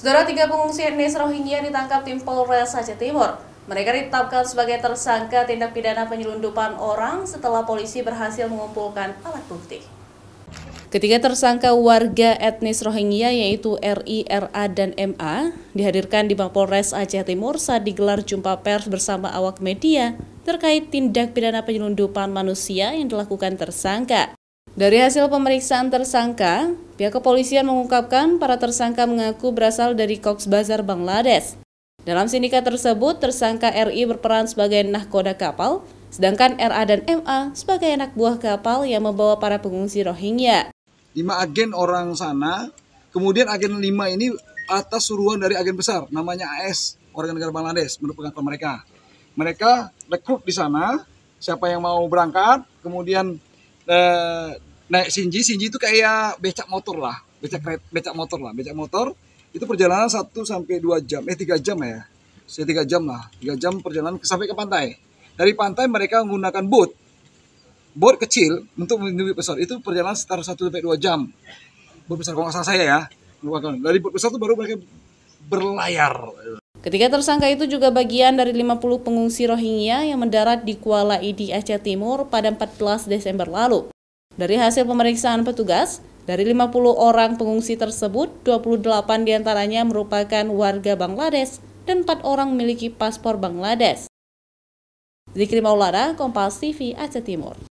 Saudara tiga pengungsi etnis Rohingya ditangkap tim Polres Aceh Timur. Mereka ditetapkan sebagai tersangka tindak pidana penyelundupan orang setelah polisi berhasil mengumpulkan alat bukti. Ketiga tersangka warga etnis Rohingya yaitu RI, RA, dan MA dihadirkan di Mapolres Aceh Timur saat digelar jumpa pers bersama awak media terkait tindak pidana penyelundupan manusia yang dilakukan tersangka. Dari hasil pemeriksaan tersangka, pihak kepolisian mengungkapkan para tersangka mengaku berasal dari Cox Bazar Bangladesh. Dalam sindikat tersebut, tersangka RI berperan sebagai nahkoda kapal, sedangkan RA dan MA sebagai anak buah kapal yang membawa para pengungsi Rohingya. Lima agen orang sana, kemudian agen lima ini atas suruhan dari agen besar, namanya AS, orang negara Bangladesh, menurut pengakuan mereka. Mereka rekrut di sana, siapa yang mau berangkat, kemudian eh, naik Shinji Shinji itu kayak becak motor lah becak becak motor lah becak motor itu perjalanan satu sampai dua jam eh tiga jam ya saya 3 jam lah tiga jam perjalanan sampai ke pantai dari pantai mereka menggunakan boat boat kecil untuk menuju pesawat itu perjalanan sekitar satu sampai dua jam boat besar kalau nggak salah saya ya dari boat besar itu baru mereka berlayar Ketika tersangka itu juga bagian dari 50 pengungsi Rohingya yang mendarat di Kuala Idi, Aceh Timur pada 14 Desember lalu. Dari hasil pemeriksaan petugas, dari 50 orang pengungsi tersebut, 28 diantaranya merupakan warga Bangladesh dan 4 orang memiliki paspor Bangladesh. Zikri Maulana, Kompas TV, Aceh Timur.